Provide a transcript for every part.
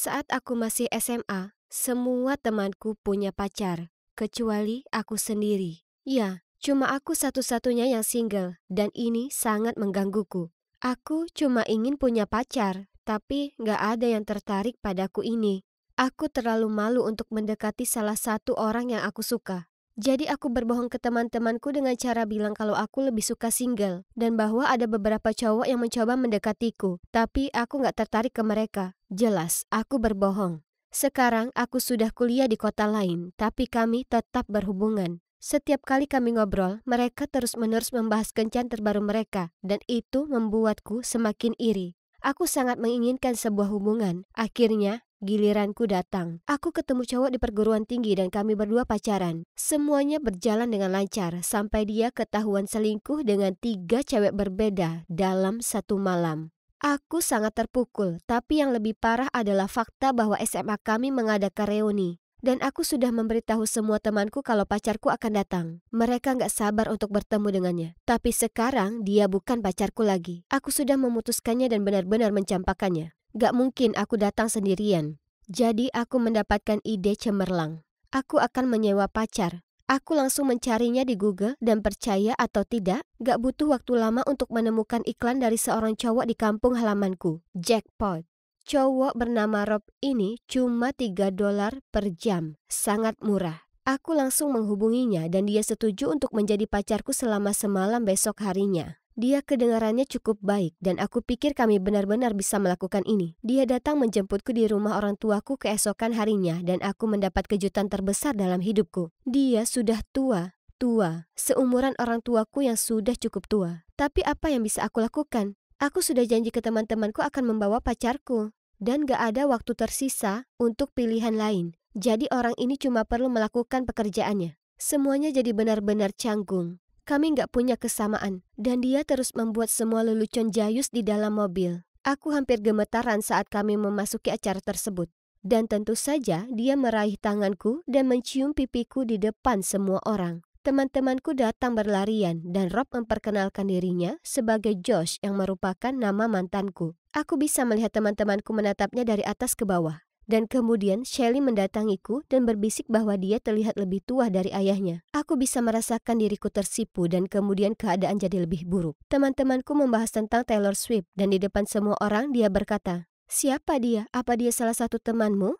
Saat aku masih SMA, semua temanku punya pacar, kecuali aku sendiri. Ya, cuma aku satu-satunya yang single, dan ini sangat menggangguku. Aku cuma ingin punya pacar, tapi nggak ada yang tertarik padaku ini. Aku terlalu malu untuk mendekati salah satu orang yang aku suka. Jadi aku berbohong ke teman-temanku dengan cara bilang kalau aku lebih suka single dan bahwa ada beberapa cowok yang mencoba mendekatiku, tapi aku nggak tertarik ke mereka. Jelas, aku berbohong. Sekarang aku sudah kuliah di kota lain, tapi kami tetap berhubungan. Setiap kali kami ngobrol, mereka terus-menerus membahas kencan terbaru mereka, dan itu membuatku semakin iri. Aku sangat menginginkan sebuah hubungan. Akhirnya, Giliranku datang. Aku ketemu cowok di perguruan tinggi dan kami berdua pacaran. Semuanya berjalan dengan lancar sampai dia ketahuan selingkuh dengan tiga cewek berbeda dalam satu malam. Aku sangat terpukul, tapi yang lebih parah adalah fakta bahwa SMA kami mengadakan reuni. Dan aku sudah memberitahu semua temanku kalau pacarku akan datang. Mereka nggak sabar untuk bertemu dengannya. Tapi sekarang dia bukan pacarku lagi. Aku sudah memutuskannya dan benar-benar mencampakannya. Gak mungkin aku datang sendirian. Jadi aku mendapatkan ide cemerlang. Aku akan menyewa pacar. Aku langsung mencarinya di Google dan percaya atau tidak, gak butuh waktu lama untuk menemukan iklan dari seorang cowok di kampung halamanku, Jackpot. Cowok bernama Rob ini cuma 3 dolar per jam, sangat murah. Aku langsung menghubunginya dan dia setuju untuk menjadi pacarku selama semalam besok harinya. Dia kedengarannya cukup baik dan aku pikir kami benar-benar bisa melakukan ini. Dia datang menjemputku di rumah orang tuaku keesokan harinya dan aku mendapat kejutan terbesar dalam hidupku. Dia sudah tua, tua, seumuran orang tuaku yang sudah cukup tua. Tapi apa yang bisa aku lakukan? Aku sudah janji ke teman-temanku akan membawa pacarku. Dan gak ada waktu tersisa untuk pilihan lain. Jadi orang ini cuma perlu melakukan pekerjaannya. Semuanya jadi benar-benar canggung. Kami nggak punya kesamaan, dan dia terus membuat semua lelucon jayus di dalam mobil. Aku hampir gemetaran saat kami memasuki acara tersebut. Dan tentu saja dia meraih tanganku dan mencium pipiku di depan semua orang. Teman-temanku datang berlarian dan Rob memperkenalkan dirinya sebagai Josh yang merupakan nama mantanku. Aku bisa melihat teman-temanku menatapnya dari atas ke bawah. Dan kemudian Shelly mendatangiku dan berbisik bahwa dia terlihat lebih tua dari ayahnya. Aku bisa merasakan diriku tersipu dan kemudian keadaan jadi lebih buruk. Teman-temanku membahas tentang Taylor Swift dan di depan semua orang dia berkata, Siapa dia? Apa dia salah satu temanmu?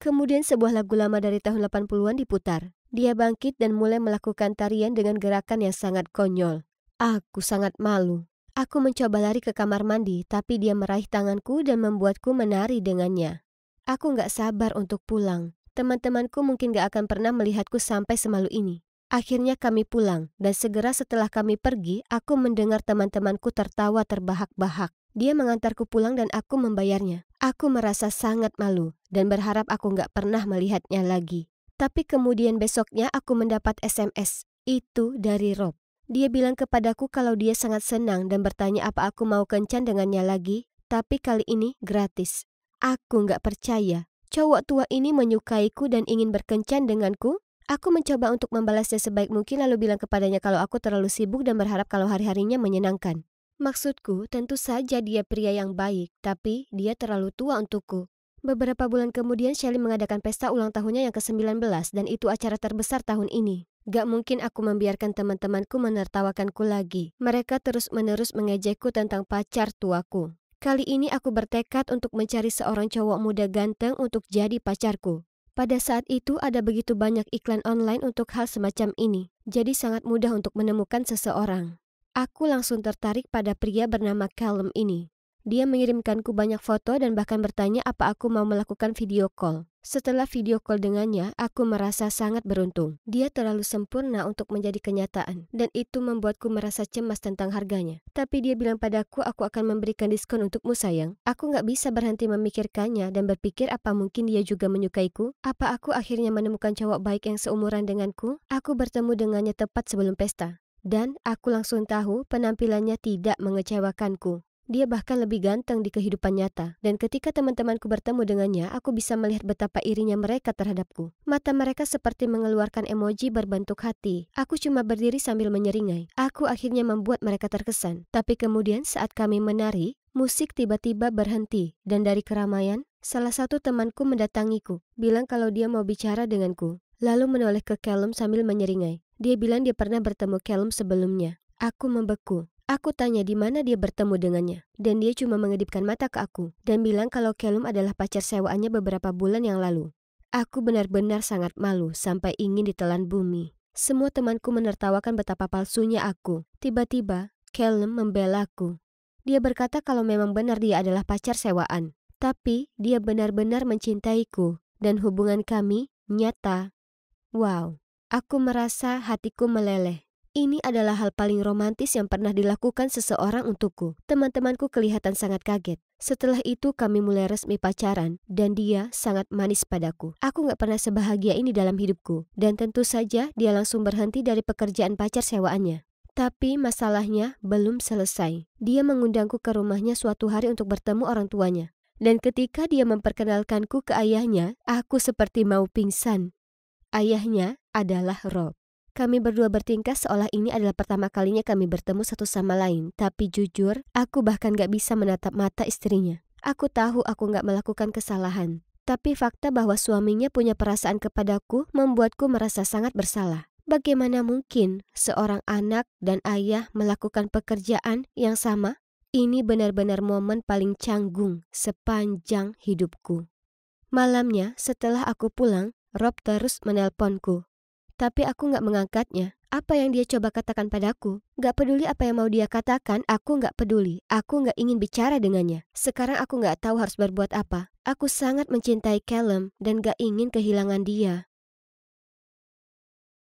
Kemudian sebuah lagu lama dari tahun 80-an diputar. Dia bangkit dan mulai melakukan tarian dengan gerakan yang sangat konyol. Aku sangat malu. Aku mencoba lari ke kamar mandi, tapi dia meraih tanganku dan membuatku menari dengannya. Aku nggak sabar untuk pulang. Teman-temanku mungkin gak akan pernah melihatku sampai semalu ini. Akhirnya kami pulang, dan segera setelah kami pergi, aku mendengar teman-temanku tertawa terbahak-bahak. Dia mengantarku pulang dan aku membayarnya. Aku merasa sangat malu dan berharap aku nggak pernah melihatnya lagi. Tapi kemudian besoknya aku mendapat SMS. Itu dari Rob. Dia bilang kepadaku kalau dia sangat senang dan bertanya apa aku mau kencan dengannya lagi, tapi kali ini gratis. Aku nggak percaya. Cowok tua ini menyukaiku dan ingin berkencan denganku. Aku mencoba untuk membalasnya sebaik mungkin lalu bilang kepadanya kalau aku terlalu sibuk dan berharap kalau hari-harinya menyenangkan. Maksudku, tentu saja dia pria yang baik, tapi dia terlalu tua untukku. Beberapa bulan kemudian Shelly mengadakan pesta ulang tahunnya yang ke-19 dan itu acara terbesar tahun ini. Gak mungkin aku membiarkan teman-temanku menertawakanku lagi. Mereka terus-menerus mengejekku tentang pacar tuaku. Kali ini aku bertekad untuk mencari seorang cowok muda ganteng untuk jadi pacarku. Pada saat itu ada begitu banyak iklan online untuk hal semacam ini, jadi sangat mudah untuk menemukan seseorang. Aku langsung tertarik pada pria bernama Callum ini. Dia mengirimkanku banyak foto dan bahkan bertanya apa aku mau melakukan video call. Setelah video call dengannya, aku merasa sangat beruntung. Dia terlalu sempurna untuk menjadi kenyataan, dan itu membuatku merasa cemas tentang harganya. Tapi dia bilang padaku aku akan memberikan diskon untukmu sayang. Aku nggak bisa berhenti memikirkannya dan berpikir apa mungkin dia juga menyukaiku? Apa aku akhirnya menemukan cowok baik yang seumuran denganku? Aku bertemu dengannya tepat sebelum pesta. Dan aku langsung tahu penampilannya tidak mengecewakanku. Dia bahkan lebih ganteng di kehidupan nyata, dan ketika teman-temanku bertemu dengannya, aku bisa melihat betapa irinya mereka terhadapku. Mata mereka seperti mengeluarkan emoji berbentuk hati. Aku cuma berdiri sambil menyeringai. Aku akhirnya membuat mereka terkesan. Tapi kemudian saat kami menari, musik tiba-tiba berhenti, dan dari keramaian, salah satu temanku mendatangiku, bilang kalau dia mau bicara denganku. Lalu menoleh ke Callum sambil menyeringai. Dia bilang dia pernah bertemu Callum sebelumnya. Aku membeku. Aku tanya di mana dia bertemu dengannya, dan dia cuma mengedipkan mata ke aku dan bilang kalau Kelum adalah pacar sewaannya beberapa bulan yang lalu. Aku benar-benar sangat malu sampai ingin ditelan bumi. Semua temanku menertawakan betapa palsunya aku. Tiba-tiba, Kelum membela aku. Dia berkata kalau memang benar dia adalah pacar sewaan. Tapi, dia benar-benar mencintaiku. Dan hubungan kami nyata. Wow, aku merasa hatiku meleleh ini adalah hal paling romantis yang pernah dilakukan seseorang untukku. Teman-temanku kelihatan sangat kaget. Setelah itu kami mulai resmi pacaran dan dia sangat manis padaku. Aku gak pernah sebahagia ini dalam hidupku. Dan tentu saja dia langsung berhenti dari pekerjaan pacar sewaannya. Tapi masalahnya belum selesai. Dia mengundangku ke rumahnya suatu hari untuk bertemu orang tuanya. Dan ketika dia memperkenalkanku ke ayahnya, aku seperti mau pingsan. Ayahnya adalah Rob. Kami berdua bertingkah seolah ini adalah pertama kalinya kami bertemu satu sama lain, tapi jujur, aku bahkan gak bisa menatap mata istrinya. Aku tahu aku gak melakukan kesalahan, tapi fakta bahwa suaminya punya perasaan kepadaku membuatku merasa sangat bersalah. Bagaimana mungkin seorang anak dan ayah melakukan pekerjaan yang sama? Ini benar-benar momen paling canggung sepanjang hidupku. Malamnya, setelah aku pulang, Rob terus menelponku. Tapi aku nggak mengangkatnya. Apa yang dia coba katakan padaku? Gak peduli apa yang mau dia katakan, aku gak peduli. Aku gak ingin bicara dengannya. Sekarang aku gak tahu harus berbuat apa. Aku sangat mencintai Callum dan gak ingin kehilangan dia.